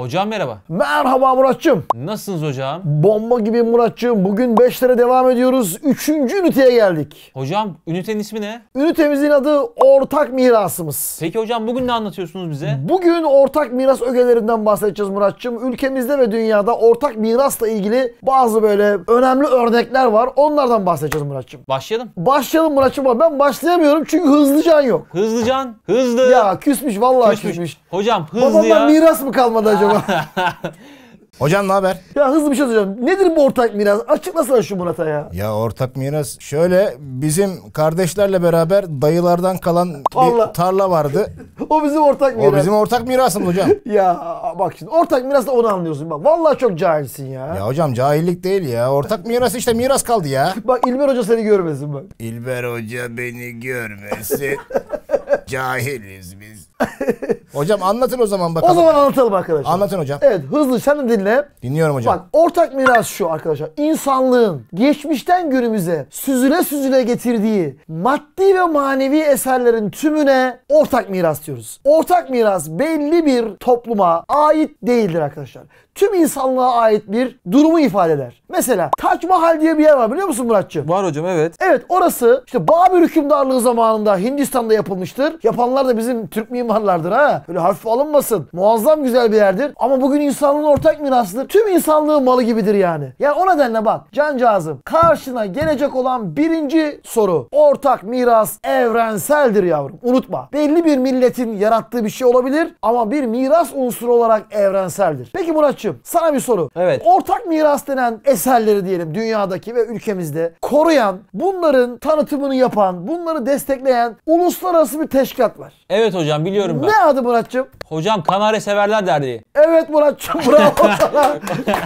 Hocam merhaba. Merhaba Muratçım. Nasılsınız hocam? Bomba gibi Muratçım. Bugün 5 lira devam ediyoruz. Üçüncü üniteye geldik. Hocam ünitenin ismi ne? Ünitemizin adı Ortak Mirasımız. Peki hocam bugün ne anlatıyorsunuz bize? Bugün ortak miras ögelerinden bahsedeceğiz Muratçım. Ülkemizde ve dünyada ortak mirasla ilgili bazı böyle önemli örnekler var. Onlardan bahsedeceğiz Muratçım. Başlayalım. Başlayalım Muratçım ben başlayamıyorum çünkü hızlıcan yok. Hızlıcan, hızlı. Ya küsmüş vallahi küsmüş. küsmüş. Hocam hızlı Babamdan ya. miras mı kalmadı acaba? acaba? Hocam ne haber? Ya hızlı bir şey soracağım. Nedir bu ortak miras? Açıklasana şu Murat'a ya. Ya ortak miras şöyle bizim kardeşlerle beraber dayılardan kalan tarla, bir tarla vardı. o bizim ortak miras. O bizim ortak mirasımız hocam. ya bak şimdi ortak miras da onu anlıyorsun. Bak vallahi çok cahilsin ya. Ya hocam cahillik değil ya. Ortak miras işte miras kaldı ya. bak İlber Hoca seni görmesin bak. İlber Hoca beni görmesin. Cahiliz biz. hocam anlatın o zaman bakalım. O zaman anlatalım arkadaşlar. Anlatın hocam. Evet hızlı sen de dinle. Dinliyorum hocam. Bak ortak miras şu arkadaşlar. İnsanlığın geçmişten günümüze süzüle süzüle getirdiği maddi ve manevi eserlerin tümüne ortak miras diyoruz. Ortak miras belli bir topluma ait değildir arkadaşlar. Tüm insanlığa ait bir durumu ifade eder. Mesela Taç Mahal diye bir yer var biliyor musun Muratçı? Var hocam evet. Evet orası işte Babil hükümdarlığı zamanında Hindistan'da yapılmıştır. Yapanlar da bizim Türk mimarı mimarlardır ha. Böyle hafife alınmasın. Muazzam güzel bir yerdir. Ama bugün insanlığın ortak mirasıdır. Tüm insanlığın malı gibidir yani. Yani o nedenle bak cancağızım karşına gelecek olan birinci soru. Ortak miras evrenseldir yavrum. Unutma. Belli bir milletin yarattığı bir şey olabilir ama bir miras unsuru olarak evrenseldir. Peki Muratçım sana bir soru. Evet. Ortak miras denen eserleri diyelim dünyadaki ve ülkemizde koruyan, bunların tanıtımını yapan, bunları destekleyen uluslararası bir teşkilat var. Evet hocam biliyorum biliyorum ben. Ne adı Muratçım? Hocam Kanarya Severler Derneği. Evet Muratçım bravo sana.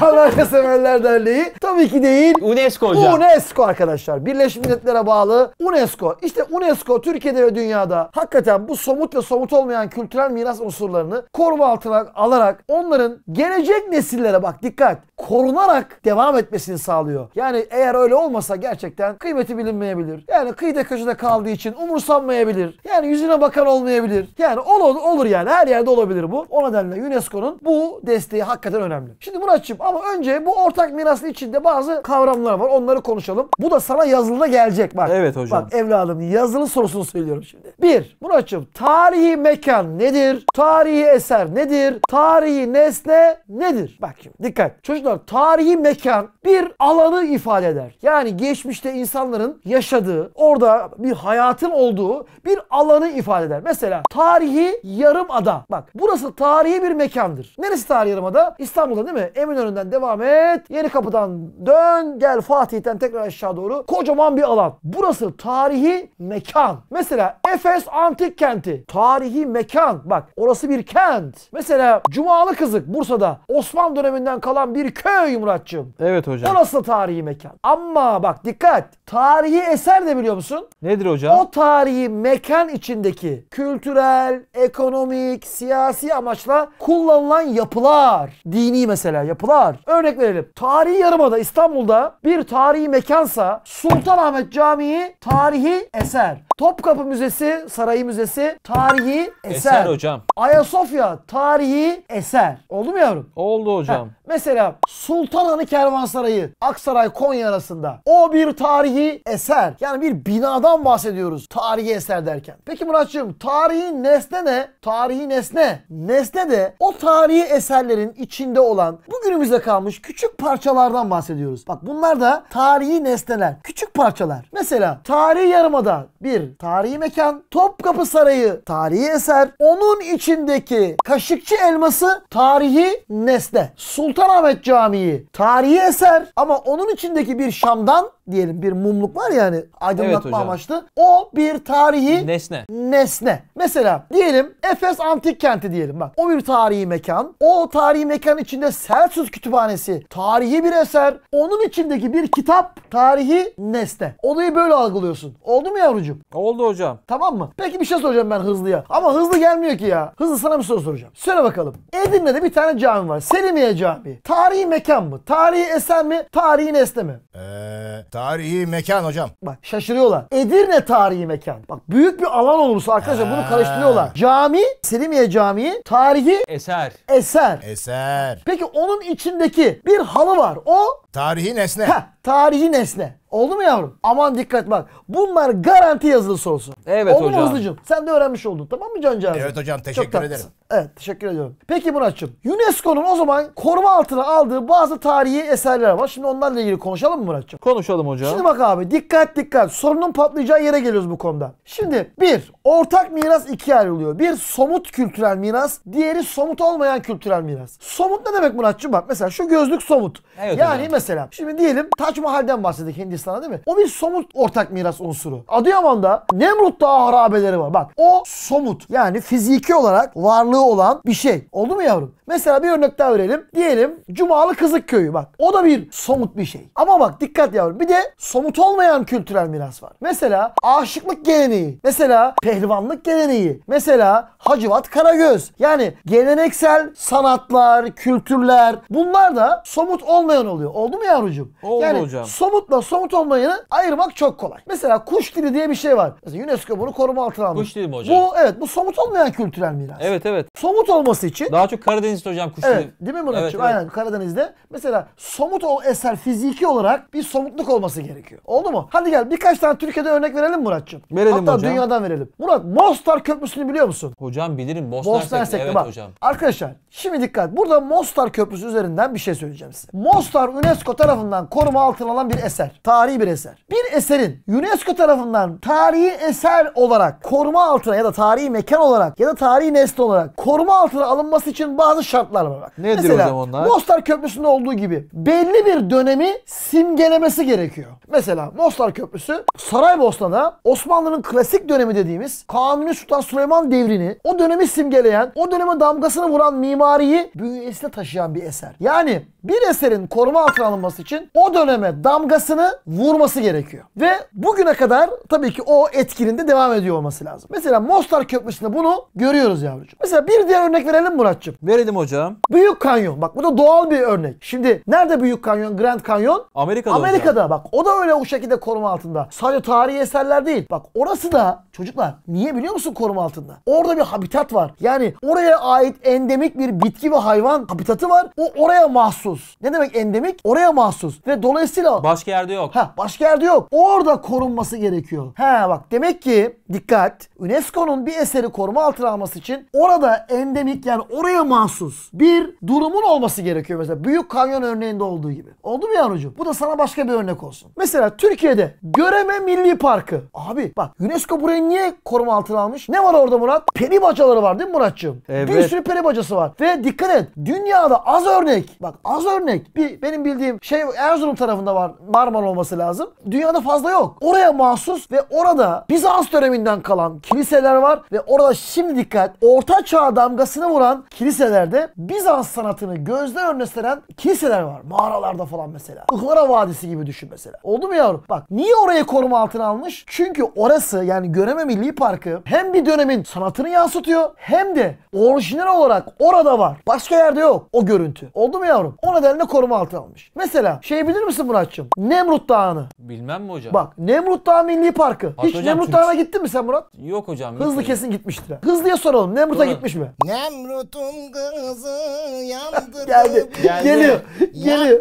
Kanarya Severler Derneği. Tabii ki değil. UNESCO hocam. UNESCO arkadaşlar. Birleşmiş Milletler'e bağlı UNESCO. İşte UNESCO Türkiye'de ve dünyada hakikaten bu somut ve somut olmayan kültürel miras unsurlarını koruma altına alarak onların gelecek nesillere bak dikkat korunarak devam etmesini sağlıyor. Yani eğer öyle olmasa gerçekten kıymeti bilinmeyebilir. Yani kıyıda köşede kaldığı için umursanmayabilir. Yani yüzüne bakan olmayabilir. Yani olur, olur yani her yerde olabilir bu. O nedenle UNESCO'nun bu desteği hakikaten önemli. Şimdi Muratçım ama önce bu ortak mirasın içinde bazı kavramlar var. Onları konuşalım. Bu da sana yazılıda gelecek bak. Evet hocam. Bak evladım yazılı sorusunu söylüyorum şimdi. Bir, Muratçım tarihi mekan nedir? Tarihi eser nedir? Tarihi nesne nedir? Bak şimdi dikkat. Çocuk açıdan tarihi mekan bir alanı ifade eder. Yani geçmişte insanların yaşadığı, orada bir hayatın olduğu bir alanı ifade eder. Mesela tarihi Yarımada. Bak burası tarihi bir mekandır. Neresi tarihi Yarımada? İstanbul'da değil mi? Eminönü'nden devam et. Yeni kapıdan dön. Gel Fatih'ten tekrar aşağı doğru. Kocaman bir alan. Burası tarihi mekan. Mesela Efes Antik Kenti. Tarihi mekan. Bak orası bir kent. Mesela Cumalı Kızık Bursa'da Osmanlı döneminden kalan bir köy Muratçım. Evet hocam. O nasıl tarihi mekan. Ama bak dikkat. Tarihi eser de biliyor musun? Nedir hocam? O tarihi mekan içindeki kültürel, ekonomik, siyasi amaçla kullanılan yapılar. Dini mesela yapılar. Örnek verelim. Tarihi Yarımada İstanbul'da bir tarihi mekansa Sultanahmet Camii tarihi eser. Topkapı Müzesi, Sarayı Müzesi tarihi eser. Eser hocam. Ayasofya tarihi eser. Oldu mu yavrum? Oldu hocam. Heh. Mesela Sultanahmet Kervansarayı Aksaray Konya arasında. O bir tarihi eser. Yani bir binadan bahsediyoruz tarihi eser derken. Peki Muratçığım tarihi nesne ne? Tarihi nesne. Nesne de o tarihi eserlerin içinde olan bugünümüzde kalmış küçük parçalardan bahsediyoruz. Bak bunlar da tarihi nesneler. Küçük parçalar. Mesela tarihi yarımada bir tarihi mekan. Topkapı Sarayı tarihi eser. Onun içindeki kaşıkçı elması tarihi nesne. Sultan Sultanahmet Camii tarihi eser ama onun içindeki bir Şam'dan diyelim bir mumluk var ya hani aydınlatma evet amaçlı. O bir tarihi nesne. Nesne. Mesela diyelim Efes Antik Kenti diyelim bak. O bir tarihi mekan. O tarihi mekan içinde Selsus Kütüphanesi tarihi bir eser. Onun içindeki bir kitap tarihi nesne. Olayı böyle algılıyorsun. Oldu mu yavrucuğum? Oldu hocam. Tamam mı? Peki bir şey soracağım ben hızlıya. Ama hızlı gelmiyor ki ya. Hızlı sana bir soru soracağım. Söyle bakalım. Edirne'de bir tane cami var. Selimiye Camii. Tarihi mekan mı? Tarihi eser mi? Tarihi nesne mi? Eee Tarihi mekan hocam. Bak şaşırıyorlar. Edirne tarihi mekan. Bak büyük bir alan olursa arkadaşlar bunu karıştırıyorlar. Cami, Selimiye Camii, tarihi Eser. eser. Eser. Peki onun içindeki bir halı var. O Tarihi nesne. Heh, tarihi nesne. Oldu mu yavrum? Aman dikkat bak. Bunlar garanti yazılı sorusu. Evet Oldu hocam. Oldu hızlıcığım? Sen de öğrenmiş oldun tamam mı cancağız? Evet hocam teşekkür Çok ederim. Evet teşekkür ediyorum. Peki Muratçım, UNESCO'nun o zaman koruma altına aldığı bazı tarihi eserler var. Şimdi onlarla ilgili konuşalım mı Muratçım? Konuşalım hocam. Şimdi bak abi dikkat dikkat. Sorunun patlayacağı yere geliyoruz bu konuda. Şimdi bir ortak miras ikiye ayrılıyor. Bir somut kültürel miras, diğeri somut olmayan kültürel miras. Somut ne demek Muratçım? Bak mesela şu gözlük somut. Evet, yani hocam. mesela mesela şimdi diyelim Taç Mahal'den bahsettik Hindistan'a değil mi? O bir somut ortak miras unsuru. Adıyaman'da Nemrut Dağı harabeleri var. Bak o somut yani fiziki olarak varlığı olan bir şey. Oldu mu yavrum? Mesela bir örnek daha verelim. Diyelim Cumalı Kızık Köyü bak. O da bir somut bir şey. Ama bak dikkat yavrum. Bir de somut olmayan kültürel miras var. Mesela aşıklık geleneği. Mesela pehlivanlık geleneği. Mesela Hacivat Karagöz. Yani geleneksel sanatlar, kültürler bunlar da somut olmayan oluyor. Oldu Oldu mu yavrucuğum? Oldu yani, hocam. Somutla somut olmayanı ayırmak çok kolay. Mesela kuş dili diye bir şey var. Mesela UNESCO bunu koruma altına almış. Kuş dili mi hocam? Bu evet bu somut olmayan kültürel miras. Evet evet. Somut olması için. Daha çok Karadeniz'de hocam kuş evet, dili. Değil mi Muratçığım? Evet, evet. Aynen Karadeniz'de. Mesela somut o eser fiziki olarak bir somutluk olması gerekiyor. Oldu mu? Hadi gel birkaç tane Türkiye'de örnek verelim Muratçığım. Verelim Hatta hocam. dünyadan verelim. Murat Mostar Köprüsü'nü biliyor musun? Hocam bilirim. Mostar, Mostar Köprüsü. Evet Bak, hocam. Arkadaşlar şimdi dikkat. Burada Mostar Köprüsü üzerinden bir şey söyleyeceğim size. Mostar UNESCO UNESCO tarafından koruma altına alan bir eser. Tarihi bir eser. Bir eserin UNESCO tarafından tarihi eser olarak koruma altına ya da tarihi mekan olarak ya da tarihi nesne olarak koruma altına alınması için bazı şartlar var. Bak. Nedir Mesela, hocam onlar? Mostar Köprüsü'nde olduğu gibi belli bir dönemi simgelemesi gerekiyor. Mesela Mostar Köprüsü Saraybosna'da Osmanlı'nın klasik dönemi dediğimiz Kanuni Sultan Süleyman devrini o dönemi simgeleyen, o döneme damgasını vuran mimariyi bünyesine taşıyan bir eser. Yani bir eserin koruma altına alınması için o döneme damgasını vurması gerekiyor. Ve bugüne kadar tabii ki o etkinin de devam ediyor olması lazım. Mesela Mostar Köprüsü'nde bunu görüyoruz yavrucuğum. Mesela bir diğer örnek verelim Muratçım. Verelim hocam. Büyük Kanyon. Bak bu da doğal bir örnek. Şimdi nerede Büyük Kanyon, Grand Kanyon? Amerika'da Amerika'da hocam. bak o da öyle o şekilde koruma altında. Sadece tarihi eserler değil. Bak orası da çocuklar niye biliyor musun koruma altında? Orada bir habitat var. Yani oraya ait endemik bir bitki ve hayvan habitatı var. O oraya mahsus. Ne demek endemik? Oraya oraya mahsus ve dolayısıyla başka yerde yok. Ha, başka yerde yok. Orada korunması gerekiyor. He bak demek ki dikkat UNESCO'nun bir eseri koruma altına alması için orada endemik yani oraya mahsus bir durumun olması gerekiyor mesela. Büyük kanyon örneğinde olduğu gibi. Oldu mu yavrucuğum? Bu da sana başka bir örnek olsun. Mesela Türkiye'de Göreme Milli Parkı. Abi bak UNESCO burayı niye koruma altına almış? Ne var orada Murat? Peri bacaları var değil mi Muratcığım? Evet. Bir sürü peri bacası var. Ve dikkat et dünyada az örnek. Bak az örnek. Bir, benim bildiğim dediğim şey Erzurum tarafında var. Marmara olması lazım. Dünyada fazla yok. Oraya mahsus ve orada Bizans döneminden kalan kiliseler var ve orada şimdi dikkat Orta Çağ damgasını vuran kiliselerde Bizans sanatını gözler önüne seren kiliseler var. Mağaralarda falan mesela. Ihlara Vadisi gibi düşün mesela. Oldu mu yavrum? Bak niye orayı koruma altına almış? Çünkü orası yani Göreme Milli Parkı hem bir dönemin sanatını yansıtıyor hem de orijinal olarak orada var. Başka yerde yok o görüntü. Oldu mu yavrum? O nedenle koruma altına almış. Mesela şey bilir misin Muratçım? Nemrut Dağı'nı. Bilmem mi hocam? Bak Nemrut Dağı Milli Parkı. Hatta Hiç hocam, Nemrut Türk- Dağı'na gittin mi sen Murat? Yok hocam. gitmedim. kesin gitmiştir. Hızlıya soralım. Nemrut'a gitmiş mi? Nemrut'un kızı yandırdı. Geldi. Geldi. Geliyor. Geliyor.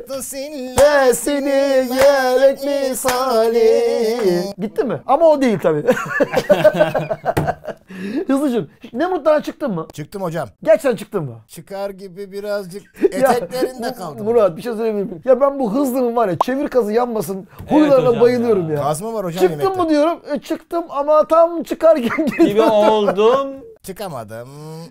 Ve seni yelek misali. Gitti mi? Ama o değil tabii. Hızlıcım Nemrut'tan çıktın mı? Çıktım hocam. Gerçekten çıktın mı? Çıkar gibi birazcık eteklerinde kaldım. Murat bir şey söyleyeyim mi? Ya ben bu hızlının var ya çevir kazı yanmasın huylarına hocam bayılıyorum ya. Kazma var hocam Çıktım yemekte. mı diyorum. E, çıktım ama tam çıkarken Gibi oldum. Çıkamadım.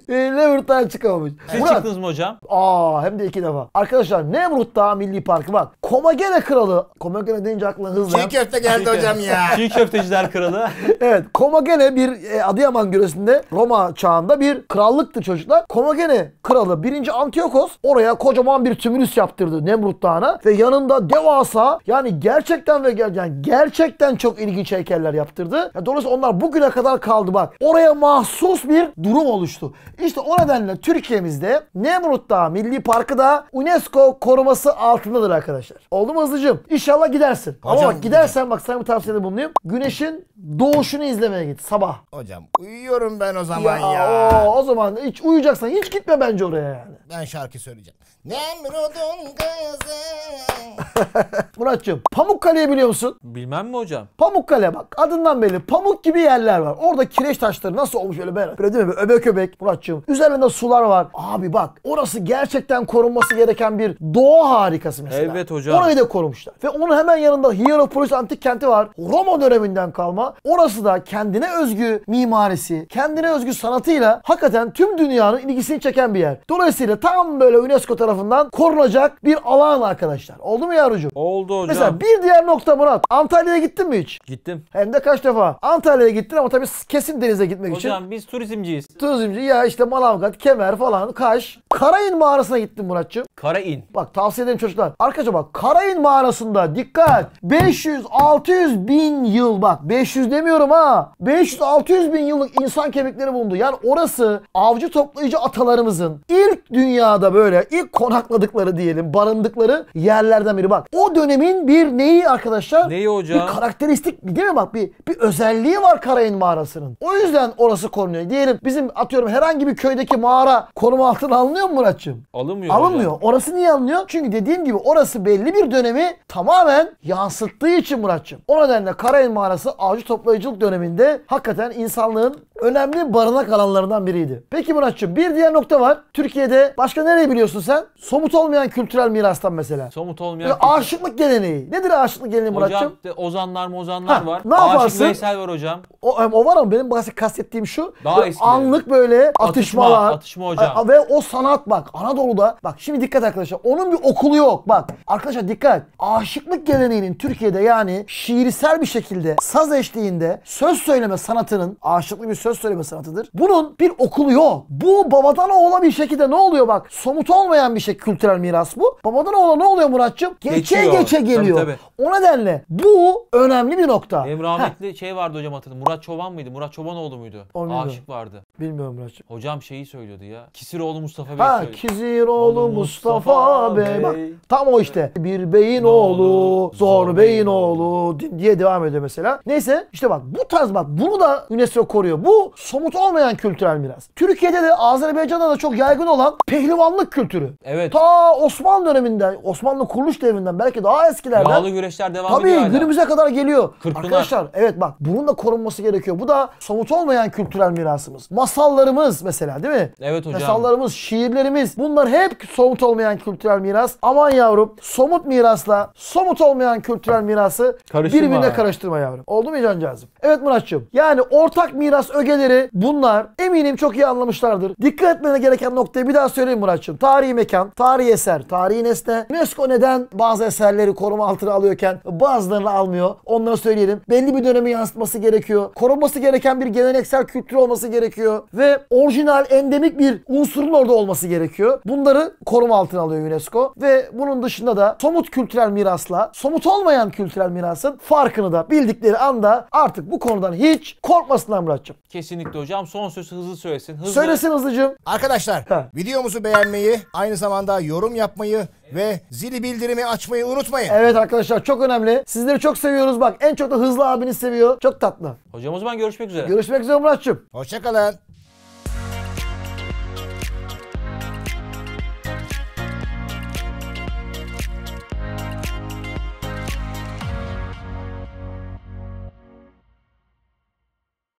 E, Leverton çıkamamış. Siz Murat, çıktınız mı hocam? Aa hem de iki defa. Arkadaşlar Nemrut Dağı Milli Parkı bak. Komagene Kralı. Komagene deyince aklına hızlı. Çiğ köfte geldi hocam ya. Çiğ köfteciler kralı. evet Komagene bir e, Adıyaman göresinde Roma çağında bir krallıktı çocuklar. Komagene kralı 1. Antiyokos oraya kocaman bir tümülüs yaptırdı Nemrut Dağı'na ve yanında devasa yani gerçekten ve ger yani gerçekten çok ilginç heykeller yaptırdı. Ya, dolayısıyla onlar bugüne kadar kaldı bak. Oraya mahsus bir bir durum oluştu. İşte o nedenle Türkiye'mizde Nemrut Dağı Milli Parkı da UNESCO koruması altındadır arkadaşlar. Oldu mu hızlıcım? İnşallah gidersin. Hocam, Ama bak gidersen bak sana bir tavsiyede bulunayım. Güneşin doğuşunu izlemeye git sabah. Hocam uyuyorum ben o zaman ya. ya. O, o zaman hiç uyuyacaksan hiç gitme bence oraya yani. Ben şarkı söyleyeceğim. Nemrut'un kızı. Muratcığım Pamukkale'yi biliyor musun? Bilmem mi hocam? Pamukkale bak adından belli pamuk gibi yerler var. Orada kireç taşları nasıl olmuş öyle böyle değil mi? Öbek öbek Muratçığım. Üzerinde sular var. Abi bak orası gerçekten korunması gereken bir doğa harikası mesela. Evet hocam. Orayı da korumuşlar. Ve onun hemen yanında Hierapolis antik kenti var. Roma döneminden kalma. Orası da kendine özgü mimarisi, kendine özgü sanatıyla hakikaten tüm dünyanın ilgisini çeken bir yer. Dolayısıyla tam böyle UNESCO tarafından korunacak bir alan arkadaşlar. Oldu mu yavrucuğum? Oldu hocam. Mesela bir diğer nokta Murat. Antalya'ya gittin mi hiç? Gittim. Hem de kaç defa? Antalya'ya gittin ama tabii kesin denize gitmek için. Hocam biz turizm turizmciyiz. Turizmci ya işte Manavgat, Kemer falan, Kaş. Karayın mağarasına gittim Muratçım. Karayın. Bak tavsiye ederim çocuklar. Arkadaşlar bak Karayın mağarasında dikkat. 500-600 bin yıl bak 500 demiyorum ha. 500-600 bin yıllık insan kemikleri bulundu. Yani orası avcı toplayıcı atalarımızın ilk dünyada böyle ilk konakladıkları diyelim barındıkları yerlerden biri. Bak o dönemin bir neyi arkadaşlar? Neyi hocam? Bir karakteristik değil mi bak bir, bir özelliği var Karayın mağarasının. O yüzden orası korunuyor. diyelim senin bizim atıyorum herhangi bir köydeki mağara koruma altına alınıyor mu Muratçım? Alınmıyor. Alınmıyor. Hocam. Orası niye alınıyor? Çünkü dediğim gibi orası belli bir dönemi tamamen yansıttığı için Muratçım. O nedenle Karayel Mağarası avcı toplayıcılık döneminde hakikaten insanlığın önemli barınak alanlarından biriydi. Peki Muratçım bir diğer nokta var. Türkiye'de başka nereyi biliyorsun sen? Somut olmayan kültürel mirastan mesela. Somut olmayan. Ve kültür... aşıklık geleneği. Nedir aşıklık geleneği Muratçım? Hocam de ozanlar mozanlar ha, var. Ne yaparsın? Aşık Veysel var hocam. O, o var ama benim bahsettiğim kastettiğim şu. Daha eski eskileri. Anlık böyle atışmalar. Atışma, atışma hocam. Ve o sanat bak Anadolu'da bak şimdi dikkat arkadaşlar onun bir okulu yok bak. Arkadaşlar dikkat aşıklık geleneğinin Türkiye'de yani şiirsel bir şekilde saz eşliğinde söz söyleme sanatının aşıklık bir söz söyleme sanatıdır. Bunun bir okulu yok. Bu babadan oğula bir şekilde ne oluyor bak somut olmayan bir şey kültürel miras bu. Babadan oğula ne oluyor Muratçım? Geçe Geçiyor. geçe geliyor. Tabii, tabii. O nedenle bu önemli bir nokta. Benim rahmetli şey vardı hocam hatırladım. Murat Çoban mıydı? Murat çoban Çobanoğlu muydu? Aşık vardı vardı. Bilmiyorum Muratcığım. Hocam şeyi söylüyordu ya. Kisiroğlu Mustafa Bey Ha söylüyordu. Kiziroğlu Mustafa Bey. Bak tam o işte. Bir beyin oğlu, zor beyin oğlu diye devam ediyor mesela. Neyse işte bak bu tarz bak bunu da UNESCO koruyor. Bu somut olmayan kültürel miras. Türkiye'de de Azerbaycan'da da çok yaygın olan pehlivanlık kültürü. Evet. Ta Osmanlı döneminden, Osmanlı kuruluş devrinden belki daha eskilerden. Yağlı güreşler devam Tabii, ediyor Tabii günümüze kadar geliyor. Kırklılar. Arkadaşlar evet bak bunun da korunması gerekiyor. Bu da somut olmayan kültürel mirası edebiyatımız, masallarımız mesela değil mi? Evet hocam. Masallarımız, şiirlerimiz bunlar hep somut olmayan kültürel miras. Aman yavrum somut mirasla somut olmayan kültürel mirası karıştırma. birbirine karıştırma yavrum. Oldu mu Cancağızım? Evet Muratçığım. Yani ortak miras ögeleri bunlar eminim çok iyi anlamışlardır. Dikkat etmene gereken noktayı bir daha söyleyeyim Muratçığım. Tarihi mekan, tarihi eser, tarihi nesne. UNESCO neden bazı eserleri koruma altına alıyorken bazılarını almıyor? Onları söyleyelim. Belli bir dönemi yansıtması gerekiyor. Korunması gereken bir geleneksel kültür olması gerekiyor gerekiyor ve orijinal endemik bir unsurun orada olması gerekiyor. Bunları koruma altına alıyor UNESCO ve bunun dışında da somut kültürel mirasla somut olmayan kültürel mirasın farkını da bildikleri anda artık bu konudan hiç korkmasınlar Muratcığım. Kesinlikle hocam. Son sözü hızlı söylesin. Hızlı. Söylesin hızlıcığım. Arkadaşlar Heh. videomuzu beğenmeyi, aynı zamanda yorum yapmayı ve zili bildirimi açmayı unutmayın. Evet arkadaşlar çok önemli. Sizleri çok seviyoruz bak. En çok da Hızlı abiniz seviyor. Çok tatlı. Hocam o zaman görüşmek üzere. Görüşmek üzere Muratçım. Hoşçakalın.